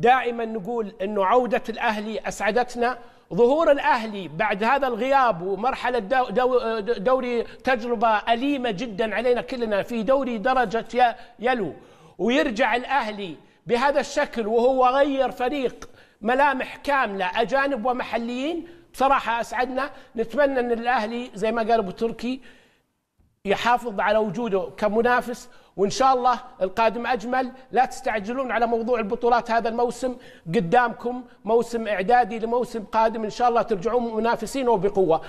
دائما نقول انه عوده الاهلي اسعدتنا ظهور الاهلي بعد هذا الغياب ومرحله دو دوري تجربه اليمه جدا علينا كلنا في دوري درجه يلو ويرجع الاهلي بهذا الشكل وهو غير فريق ملامح كامله اجانب ومحليين بصراحه اسعدنا نتمنى ان الاهلي زي ما قال ابو تركي يحافظ على وجوده كمنافس وان شاء الله القادم اجمل لا تستعجلون على موضوع البطولات هذا الموسم قدامكم موسم اعدادي لموسم قادم ان شاء الله ترجعون منافسين وبقوه